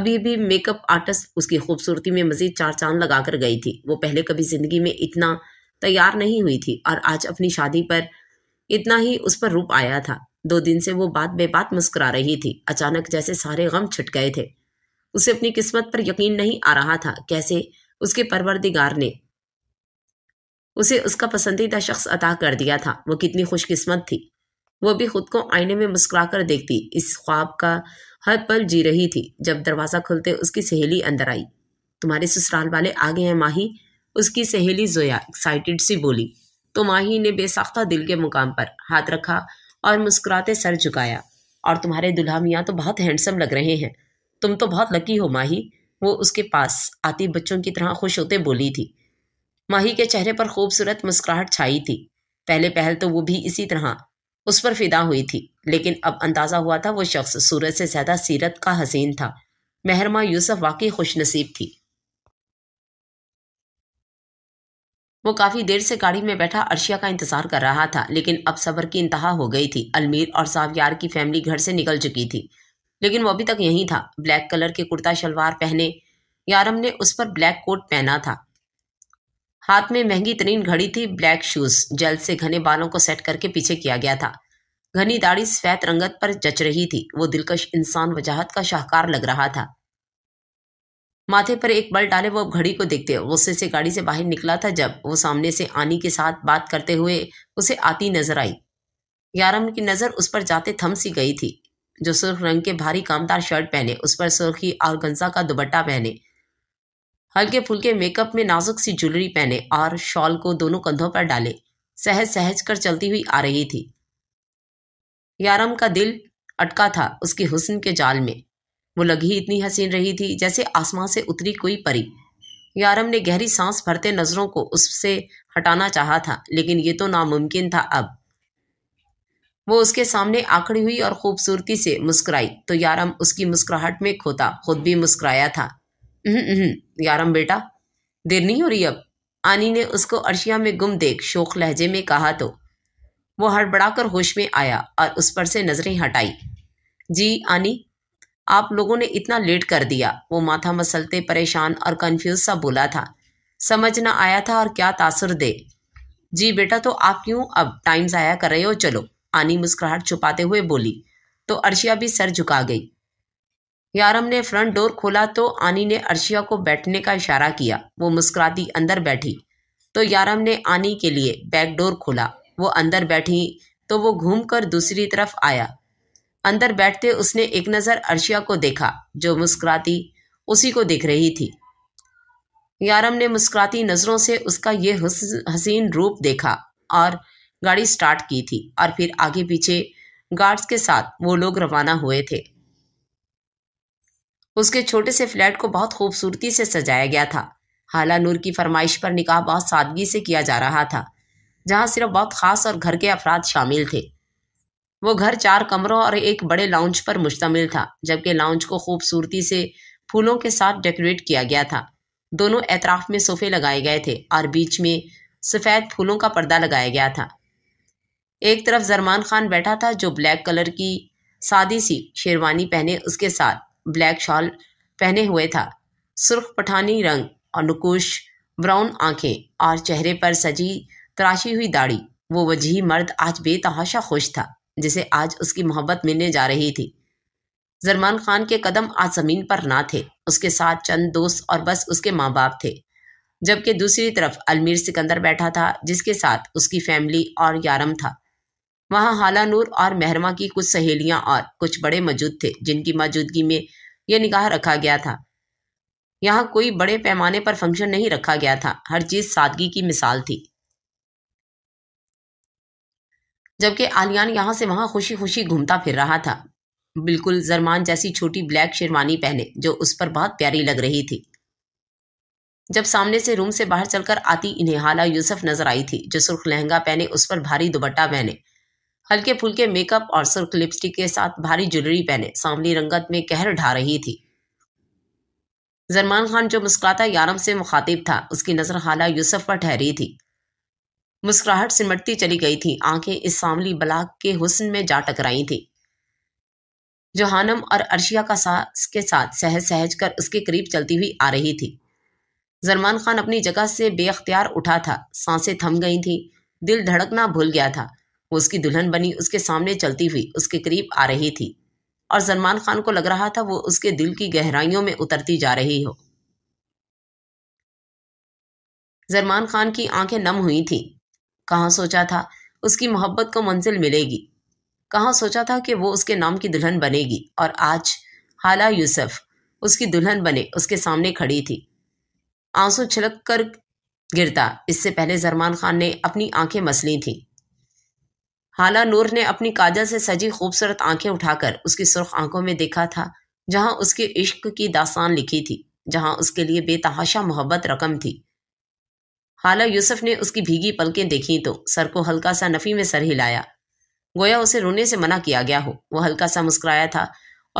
अभी भी मेकअप आर्टिस्ट उसकी खूबसूरती में मजीद चार चांद लगा कर गई थी वो पहले कभी जिंदगी में इतना तैयार नहीं हुई थी और आज अपनी शादी पर इतना ही उस पर रूप आया था दो दिन से वो बात बेबात मुस्कुरा रही थी अचानक जैसे सारे गम छट गए थे उसे अपनी किस्मत पर यकीन नहीं आ रहा था कैसे उसके परवरदिगार ने उसे उसका पसंदीदा शख्स अता कर दिया था वो कितनी खुशकिस्मत थी वो भी खुद को आईने में मुस्कुरा कर देखती इस ख्वाब का हर पल जी रही थी जब दरवाज़ा खुलते उसकी सहेली अंदर आई तुम्हारे ससुराल वाले आ गए हैं माही उसकी सहेली जोया एक्साइटेड सी बोली तो माही ने बेसाख्ता दिल के मुकाम पर हाथ रखा और मुस्कुराते सर झुकाया और तुम्हारे दुल्हा मियाँ तो बहुत हैंडसम लग रहे हैं तुम तो बहुत लकी हो माही वो उसके पास आती बच्चों की तरह खुश होते बोली थी माही के चेहरे पर खूबसूरत मुस्कुराहट छाई थी पहले पहल तो वो भी इसी तरह उस पर फिदा हुई थी लेकिन अब अंदाज़ा हुआ था वो शख्स सूरज से ज़्यादा सीरत का हसीन था मेहरमा यूसुफ वाकई खुशनसीब थी वो काफ़ी देर से गाड़ी में बैठा अर्शिया का इंतज़ार कर रहा था लेकिन अब सबर की इंतहा हो गई थी अलमीर और सावियार की फैमिली घर से निकल चुकी थी लेकिन वो अभी तक यहीं था ब्लैक कलर के कुर्ता शलवार पहने यारम ने उस पर ब्लैक कोट पहना था हाथ में महंगी तरीन घड़ी थी ब्लैक शूज जल से घने बालों को सेट करके पीछे किया गया था घनी दाढ़ी स्वैत रंगत पर जच रही थी वो दिलकश इंसान वजाहत का शाहकार लग रहा था माथे पर एक बल डाले वो अब घड़ी को देखते गुस्से से गाड़ी से बाहर निकला था जब वो सामने से आनी के साथ बात करते हुए उसे आती नजर आई यारम की नज़र उस पर जाते थम सी गई थी जो सुर्ख रंग के भारी कामदार शर्ट पहने उस पर सुर्खी और गंजा का दुबट्टा पहने हल्के फुल्के मेकअप में नाजुक सी ज्वेलरी पहने और शॉल को दोनों कंधों पर डाले सहज सहज कर चलती हुई आ रही थी यारम का दिल अटका था उसके हुस्न के जाल में वो लगी इतनी हसीन रही थी जैसे आसमां से उतरी कोई परी यारम ने गहरी सांस भरते नजरों को उससे हटाना चाहा था लेकिन ये तो नामुमकिन था अब वो उसके सामने आखड़ी हुई और खूबसूरती से मुस्कुराई तो यारम उसकी मुस्कुराहट में खोता खुद भी मुस्कुराया था हम्म, हम्म। यारम बेटा देर नहीं हो रही अब आनी ने उसको अर्शिया में गुम देख शोक लहजे में कहा तो वो हड़बड़ाकर होश में आया और उस पर से नज़रें हटाई जी आनी आप लोगों ने इतना लेट कर दिया वो माथा मसलते परेशान और कंफ्यूज सा बोला था समझ ना आया था और क्या तासर दे जी बेटा तो आप क्यों अब टाइम ज़ाया कर रहे हो चलो आनी मुस्कुराहट छुपाते हुए बोली तो अर्शिया भी सर झुका गई यारम ने फ्रंट डोर खोला तो आनी ने अर्शिया को बैठने का इशारा किया वो मुस्कुराती अंदर बैठी तो यारम ने आनी के लिए बैक डोर खोला वो अंदर बैठी तो वो घूमकर दूसरी तरफ आया अंदर बैठते उसने एक नज़र अर्शिया को देखा जो मुस्कुराती उसी को देख रही थी यारम ने मुस्कुराती नज़रों से उसका ये हसीन रूप देखा और गाड़ी स्टार्ट की थी और फिर आगे पीछे गार्ड्स के साथ वो लोग रवाना हुए थे उसके छोटे से फ्लैट को बहुत खूबसूरती से सजाया गया था हाला नूर की फरमाइश पर निकाह बहुत सादगी से किया जा रहा था जहाँ सिर्फ बहुत ख़ास और घर के अफराद शामिल थे वो घर चार कमरों और एक बड़े लाउंज पर मुश्तमिल था जबकि लाउंज को खूबसूरती से फूलों के साथ डेकोरेट किया गया था दोनों एतराफ में सोफे लगाए गए थे और बीच में सफ़ेद फूलों का पर्दा लगाया गया था एक तरफ जरमान खान बैठा था जो ब्लैक कलर की सादी सी शेरवानी पहने उसके साथ ब्लैक शॉल पहने हुए था सुर्ख पठानी रंग और नुकुश ब्राउन आंखें और चेहरे पर सजी तराशी हुई दाढ़ी वो वजही मर्द आज बेतहाशा खुश था जिसे आज उसकी मोहब्बत मिलने जा रही थी जरमान खान के कदम आज ज़मीन पर ना थे उसके साथ चंद दोस्त और बस उसके माँ बाप थे जबकि दूसरी तरफ अलमीर सिकंदर बैठा था जिसके साथ उसकी फैमिली और यारम था वहाँ हाला नूर और महरमा की कुछ सहेलियां और कुछ बड़े मौजूद थे जिनकी मौजूदगी में यह निगाह रखा गया था यहाँ कोई बड़े पैमाने पर फंक्शन नहीं रखा गया था हर चीज सादगी की मिसाल थी जबकि आलियान यहाँ से वहां खुशी खुशी घूमता फिर रहा था बिल्कुल जरमान जैसी छोटी ब्लैक शेरवानी पहने जो उस पर बहुत प्यारी लग रही थी जब सामने से रूम से बाहर चलकर आती इन्हें हाला यूसुफ नजर आई थी जो सुर्ख लहंगा पहने उस पर भारी दुपट्टा पहने हल्के फुल्के मेकअप और सुर्ख लिपस्टिक के साथ भारी ज्वेलरी पहने सांवली रंगत में कहर ढा रही थी जरमान खान जो मुस्कुराता यारम से मुखातिब था उसकी नज़र हाला यूसुफ पर ठहरी थी मुस्कुराहट सिमटती चली गई थी आंखें इस सांवली बलाक के हुस्न में जा टकराई थी जोहानम और अर्शिया का सास के साथ सहज सहज कर उसके करीब चलती हुई आ रही थी जरमान खान अपनी जगह से बेअख्तियार उठा था सांसें थम गई थी दिल धड़कना भूल गया था वो उसकी दुल्हन बनी उसके सामने चलती हुई उसके करीब आ रही थी और सलमान खान को लग रहा था वो उसके दिल की गहराइयों में उतरती जा रही हो जरमान खान की आंखें नम हुई थी कहाँ सोचा था उसकी मोहब्बत को मंजिल मिलेगी कहाँ सोचा था कि वो उसके नाम की दुल्हन बनेगी और आज हाला यूसुफ उसकी दुल्हन बने उसके सामने खड़ी थी आंसू छिलक कर गिरता इससे पहले जरमान खान ने अपनी आंखें मसली थीं हाला नूर ने अपनी काजल से सजी खूबसूरत आंखें उठाकर उसकी सुर्ख आंखों में देखा था जहां उसके इश्क की दास्तान लिखी थी जहां उसके लिए बेतहाशा मोहब्बत रकम थी हाला यूसुफ ने उसकी भीगी पलकें देखी तो सर को हल्का सा नफी में सर हिलाया गोया उसे रोने से मना किया गया हो वह हल्का सा मुस्कुराया था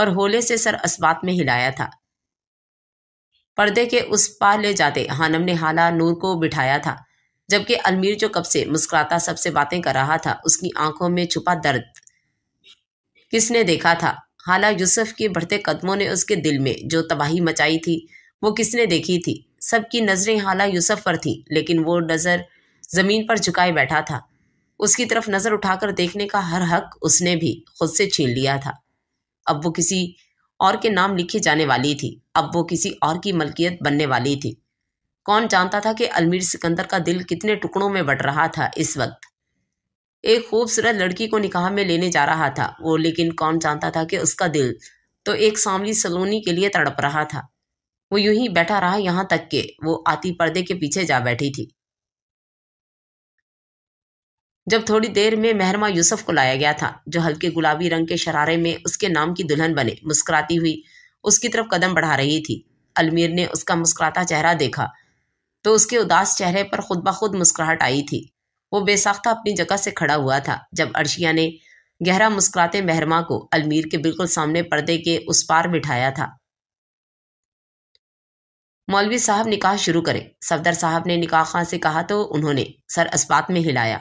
और होले से सर असबात में हिलाया था पर्दे के उस पार ले जाते हानम ने हाला नूर को बिठाया था जबकि अलमीर जो कब से मुस्कुराता सबसे बातें कर रहा था उसकी आंखों में छुपा दर्द किसने देखा था हाला यूसुफ के बढ़ते कदमों ने उसके दिल में जो तबाही मचाई थी वो किसने देखी थी सबकी नज़रें हाला यूसुफ पर थी लेकिन वो नज़र ज़मीन पर झुकाए बैठा था उसकी तरफ नज़र उठाकर देखने का हर हक उसने भी खुद से छीन लिया था अब वो किसी और के नाम लिखे जाने वाली थी अब वो किसी और की मलकियत बनने वाली थी कौन जानता था कि अलमीर सिकंदर का दिल कितने टुकड़ों में बट रहा था इस वक्त एक खूबसूरत लड़की को निकाह में लेने जा रहा था वो लेकिन कौन जानता था कि उसका दिल तो एक सांवली सलोनी के लिए तड़प रहा था वो यूं ही बैठा रहा यहां तक के वो आती पर्दे के पीछे जा बैठी थी जब थोड़ी देर में मेहरमा यूसुफ को लाया गया था जो हल्के गुलाबी रंग के शरारे में उसके नाम की दुल्हन बने मुस्कुराती हुई उसकी तरफ कदम बढ़ा रही थी अलमीर ने उसका मुस्कुराता चेहरा देखा तो उसके उदास चेहरे पर खुद ब खुद मुस्कुराहट आई थी वो बेसाख्ता अपनी जगह से खड़ा हुआ था जब अर्शिया ने गहरा मुस्कुराते महरमा को अलमीर के बिल्कुल सामने पर्दे के उस पार बिठाया था मौलवी साहब निकाह शुरू करें सफदर साहब ने निकाह खां से कहा तो उन्होंने सर अस्पात में हिलाया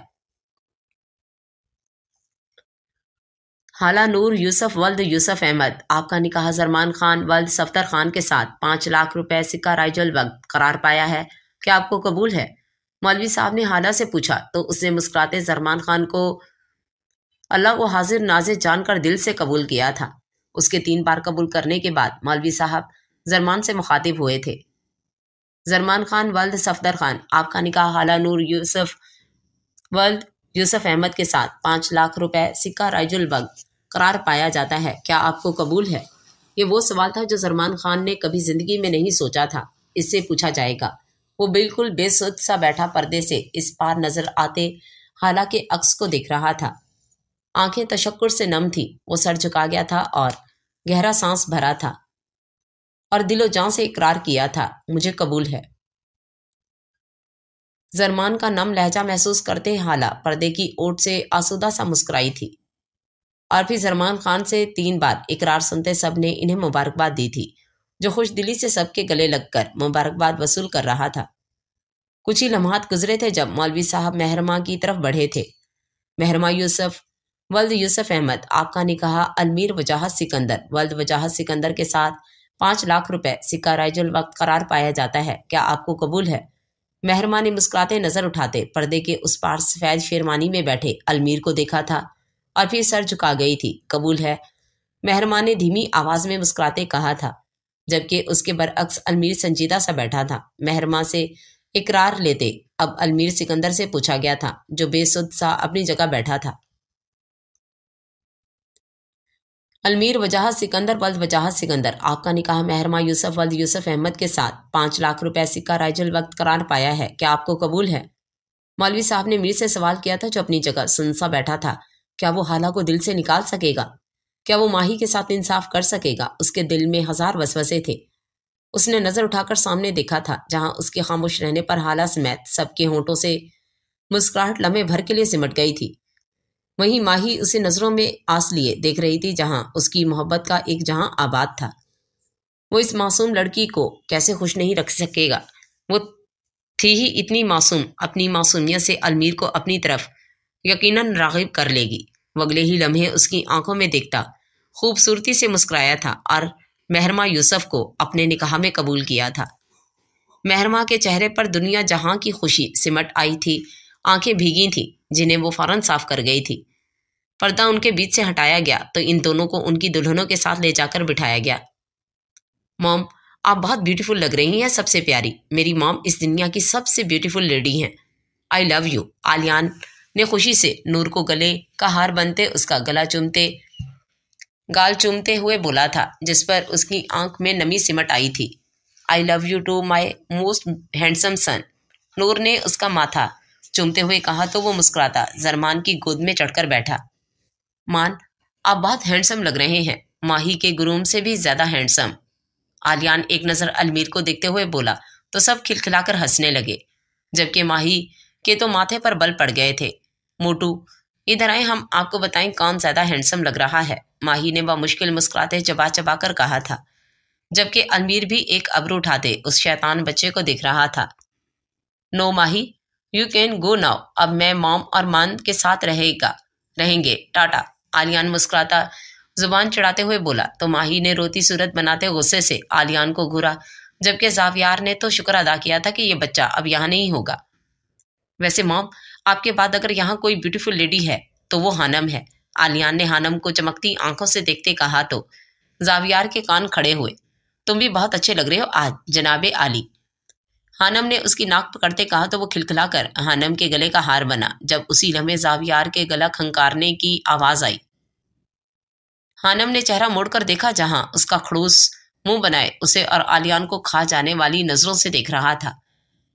हाला नूर यूसुफ वल्द यूसुफ अहमद आपका निकाह जरमान खान वल्द सफदर खान के साथ पांच लाख रुपए सिक्का राइजल वक्त करार पाया है क्या आपको कबूल है मौलवी साहब ने हाला से पूछा तो उसने मुस्कुराते जरमान खान को अल्लाह को हाजिर नाजिर जानकर दिल से कबूल किया था उसके तीन बार कबूल करने के बाद मौलवी साहब जरमान से मुखातिब हुए थे जरमान खान वल्द सफदर खान आपका निकाह हाला नूर यूसुफ वल्द यूसुफ अहमद के साथ पाँच लाख रुपए सिक्का राइजुल बग करार पाया जाता है क्या आपको कबूल है ये वो सवाल था जो जरमान खान ने कभी ज़िंदगी में नहीं सोचा था इससे पूछा जाएगा वो बिल्कुल बेसुध सा बैठा पर्दे से इस पार नजर आते हालांकि अक्स को दिख रहा था आंखें तशक्कुर से नम थी वो सर झुका गया था और गहरा सांस भरा था और दिलो जां से इकरार किया था मुझे कबूल है जरमान का नम लहजा महसूस करते हाला पर्दे की ओट से आसुदा सा मुस्कुराई थी और फिर जरमान खान से तीन बार इकरार सुनते सब ने इन्हें मुबारकबाद दी थी जो खुश दिली से सबके गले लगकर मुबारकबाद वसूल कर रहा था कुछ ही लम्हात गुजरे थे जब मौलवी साहब महरमा की तरफ बढ़े थे महरमा यूसुफ वल्द यूसुफ अहमद आका ने कहा अलमीर वजाहत सिकंदर वल्द वजाहत सिकंदर के साथ पांच लाख रुपए सिक्का राइजुल वक्त करार पाया जाता है क्या आपको कबूल है महरमा ने मुस्कुराते नजर उठाते पर्दे के उस पार सफेद शेरवानी में बैठे अलमीर को देखा था और फिर सर झुका गई थी कबूल है महरमा ने धीमी आवाज में मुस्कुराते कहा था जबकि उसके बरअक्स अलमीर संजीदा सा बैठा था मेहरमा से इकरार लेते अब अलमीर सिकंदर से पूछा गया था जो बेसुद सा अपनी जगह बैठा था अलमीर वजह सिकंदर वल्द वजाह सिकंदर आपका निकाह महरमा यूसुफ वल्द यूसुफ अहमद के साथ पांच लाख रुपए सिक्का राइजल वक्त करार पाया है क्या आपको कबूल है मौलवी साहब ने मीर से सवाल किया था जो अपनी जगह सुनसा बैठा था क्या वो हाला को दिल से निकाल सकेगा क्या वो माही के साथ इंसाफ कर सकेगा उसके दिल में हजार वसवसे थे उसने नजर उठाकर सामने देखा था जहां उसके खामोश रहने पर हाला समेत सबके होंठों से मुस्कुराहट लम्हे भर के लिए सिमट गई थी वहीं माही उसे नजरों में आस लिए देख रही थी जहां उसकी मोहब्बत का एक जहां आबाद था वो इस मासूम लड़की को कैसे खुश नहीं रख सकेगा वो थी ही इतनी मासूम अपनी मासूमियत से अलमीर को अपनी तरफ यकीनन रागिब कर लेगी अगले ही लम्हे उसकी आंखों में देखता खूबसूरती से मुस्कुराया था और महरमा यूसुफ को अपने निकाह में कबूल किया था महरमा के चेहरे पर दुनिया जहां की खुशी सिमट आई थी आंखें भीगी थी जिन्हें वो फौरन साफ कर गई थी पर्दा उनके बीच से हटाया गया तो इन दोनों को उनकी दुल्हनों के साथ ले जाकर बिठाया गया मॉम आप बहुत ब्यूटीफुल लग रही हैं सबसे प्यारी मेरी मॉम इस दुनिया की सबसे ब्यूटीफुल लेडी हैं आई लव यू आलियान ने खुशी से नूर को गले का हार बनते उसका गला चूमते गाल चूमते हुए बोला था जिस पर उसकी आंख में नमी सिमट आई थी I love you too my most handsome son Noor ने उसका माथा चूमते हुए कहा तो वो मुस्कुराता जरमान की गोद में चढ़कर बैठा मान आप बहुत हैंडसम लग रहे हैं माही के गुरूम से भी ज्यादा हैंडसम आलियान एक नज़र अलमीर को देखते हुए बोला तो सब खिलखिलाकर हंसने लगे जबकि माही के तो माथे पर बल पड़ गए थे मोटू इधर आए हम आपको बताएं कौन ज्यादा हैंडसम लग रहा है माही ने वह मुश्किल मुस्कुराते चबा चबा कर कहा था जबकि अलमीर भी एक अबरू उठाते उस शैतान बच्चे को दिख रहा था no Mahi you can go now अब मैं मॉम और मान के साथ रहेगा रहेंगे टाटा आलियान मुस्कुराता जुबान चढ़ाते हुए बोला तो माही ने रोती सूरत बनाते गुस्से से आलियान को घूरा जबकि जावियार ने तो शुक्र अदा किया था कि यह बच्चा अब यहाँ नहीं होगा वैसे मॉम आपके बाद अगर यहाँ कोई ब्यूटीफुल लेडी है तो वो हानम है आलियान ने हानम को चमकती आंखों से देखते कहा तो जावियार के कान खड़े हुए तुम भी बहुत अच्छे लग रहे हो आज जनाबे आली हानम ने उसकी नाक पकड़ते कहा तो वो खिलखिलाकर हानम के गले का हार बना जब उसी लम्हे जावियार के गला खंकारने की आवाज आई हानम ने चेहरा मोड़कर देखा जहां उसका खड़ूस मुंह बनाए उसे और आलियान को खा जाने वाली नजरों से देख रहा था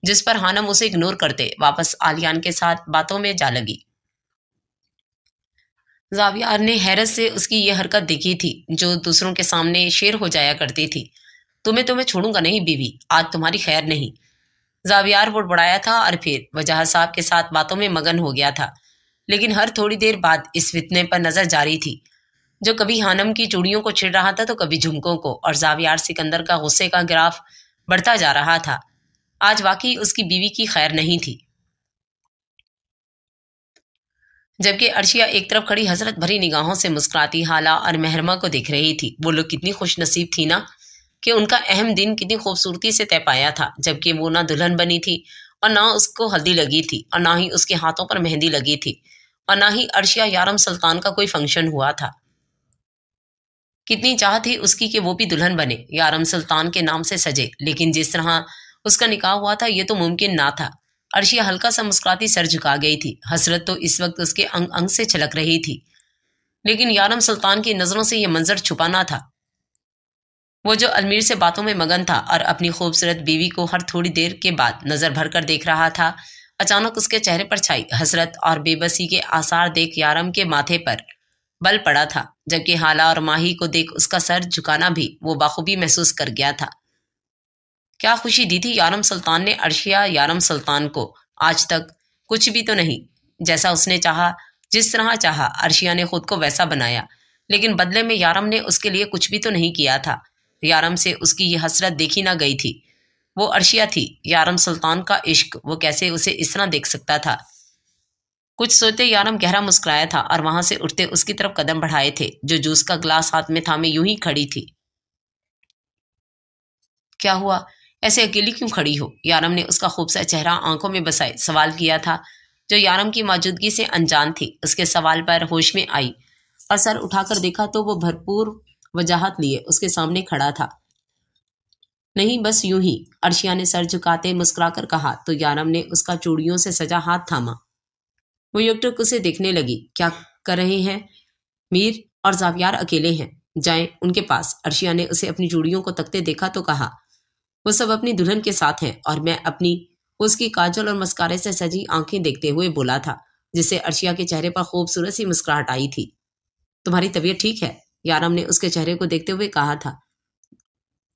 जिस पर हानम उसे इग्नोर करते वापस आलियान के साथ बातों में जा लगी जावियार ने हैरत से उसकी यह हरकत देखी थी जो दूसरों के सामने शेर हो जाया करती थी तुम्हें तो मैं छोड़ूंगा नहीं बीवी आज तुम्हारी खैर नहीं जावियार बढ़ाया था और फिर वजह साहब के साथ बातों में मगन हो गया था लेकिन हर थोड़ी देर बाद इस फितने पर नजर जारी थी जो कभी हानम की चूड़ियों को छिड़ रहा था तो कभी झुमकों को और जावियार सिकंदर का गुस्से का ग्राफ बढ़ता जा रहा था आज वाकई उसकी बीवी की खैर नहीं थी जबकि अर्शिया एक तरफ खड़ी हसरत भरी निगाहों से मुस्कुराती हाला और महरमा को देख रही थी वो लोग कितनी खुश नसीब थी ना कि उनका अहम दिन कितनी खूबसूरती से तय पाया था जबकि वो ना दुल्हन बनी थी और ना उसको हल्दी लगी थी और ना ही उसके हाथों पर मेहंदी लगी थी और ना ही अर्शिया यारम सुल्तान का कोई फंक्शन हुआ था कितनी चाह थी उसकी कि वो भी दुल्हन बने यारम सुल्तान के नाम से सजे लेकिन जिस तरह उसका निकाह हुआ था ये तो मुमकिन ना था अर्शिया हल्का सा मुस्कुराती सर झुका गई थी हसरत तो इस वक्त उसके अंग अंग से छलक रही थी लेकिन यारम सुल्तान की नज़रों से यह मंजर छुपाना था वो जो अलमीर से बातों में मगन था और अपनी खूबसूरत बीवी को हर थोड़ी देर के बाद नज़र भर कर देख रहा था अचानक उसके चेहरे पर छाई हसरत और बेबसी के आसार देख यारम के माथे पर बल पड़ा था जबकि हाला और माही को देख उसका सर झुकाना भी वो बाखूबी महसूस कर गया था क्या खुशी दी थी यारम सुल्तान ने अर्शिया यारम सुल्तान को आज तक कुछ भी तो नहीं जैसा उसने चाहा जिस तरह चाहा अर्शिया ने खुद को वैसा बनाया लेकिन बदले में यारम ने उसके लिए कुछ भी तो नहीं किया था यारम से उसकी ये हसरत देखी ना गई थी वो अर्शिया थी यारम सुल्तान का इश्क वो कैसे उसे इस तरह देख सकता था कुछ सोचते यारम गहरा मुस्कुराया था और वहां से उठते उसकी तरफ कदम बढ़ाए थे जो जूस का गिलास हाथ में था मैं यूं ही खड़ी थी क्या हुआ ऐसे अकेली क्यों खड़ी हो यारम ने उसका खूबसूरत चेहरा आंखों में बसाए सवाल किया था जो यारम की मौजूदगी से अनजान थी उसके सवाल पर होश में आई और सर उठाकर देखा तो वो भरपूर वजाहत लिए उसके सामने खड़ा था नहीं बस यूं ही अर्शिया ने सर झुकाते मुस्कुराकर कहा तो यारम ने उसका चूड़ियों से सजा हाथ थामा वो युक्टुक उसे देखने लगी क्या कर रहे हैं मीर और जावियार अकेले हैं जाएं उनके पास अर्शिया ने उसे अपनी चूड़ियों को तकते देखा तो कहा वो सब अपनी दुल्हन के साथ हैं और मैं अपनी उसकी काजल और मस्कारे से सजी आंखें देखते हुए बोला था जिससे अर्शिया के चेहरे पर खूबसूरत सी मुस्कुराहट आई थी तुम्हारी तबीयत ठीक है यारम ने उसके चेहरे को देखते हुए कहा था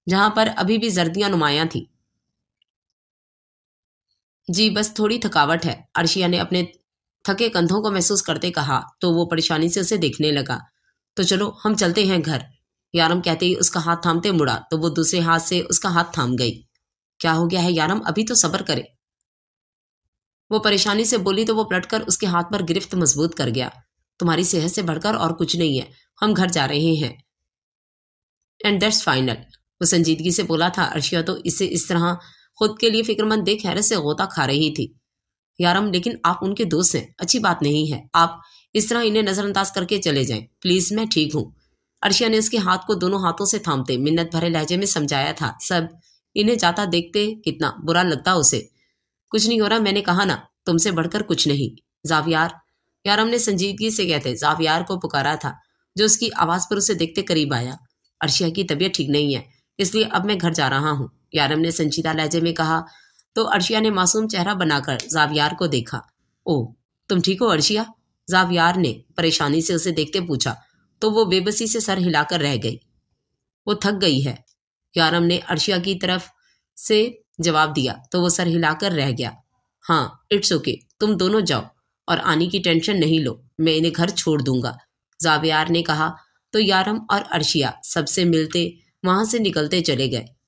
जहां पर अभी भी जर्दियां नुमाया थी जी बस थोड़ी थकावट है अर्शिया ने अपने थके कंधों को महसूस करते कहा तो वो परेशानी से उसे देखने लगा तो चलो हम चलते हैं घर यारम कहते ही उसका हाथ थामते मुड़ा तो वो दूसरे हाथ से उसका हाथ थाम गई क्या हो गया है यारम अभी तो सबर करे वो परेशानी से बोली तो वो पलटकर उसके हाथ पर गिरफ्त मजबूत कर गया तुम्हारी सेहत से बढ़कर और कुछ नहीं है हम घर जा रहे हैं एंड दैट्स फाइनल वो संजीदगी से बोला था अर्शिया तो इसे इस तरह खुद के लिए फिक्रमंद देख हैरत से गोता खा रही थी यारम लेकिन आप उनके दोस्त हैं अच्छी बात नहीं है आप इस तरह इन्हें नजरअंदाज करके चले जाएं प्लीज मैं ठीक हूँ अर्शिया ने उसके हाथ को दोनों हाथों से थामते मिन्नत भरे लहजे में समझाया था सब इन्हें जाता देखते कितना बुरा लगता उसे कुछ नहीं हो रहा मैंने कहा ना तुमसे बढ़कर कुछ नहीं जावियार यार ने संजीदगी से कहते जावियार को पुकारा था जो उसकी आवाज पर उसे देखते करीब आया अर्शिया की तबीयत ठीक नहीं है इसलिए अब मैं घर जा रहा हूँ यारम ने संजीदा लहजे में कहा तो अर्शिया ने मासूम चेहरा बनाकर जावियार को देखा ओ तुम ठीक हो अर्शिया जावियार ने परेशानी से उसे देखते पूछा तो वो बेबसी से सर हिलाकर रह गई वो थक गई है यारम ने अर्शिया की तरफ से जवाब दिया तो वो सर हिलाकर रह गया हाँ इट्स ओके okay, तुम दोनों जाओ और आने की टेंशन नहीं लो मैं इन्हें घर छोड़ दूंगा जावियार ने कहा तो यारम और अर्शिया सबसे मिलते वहां से निकलते चले गए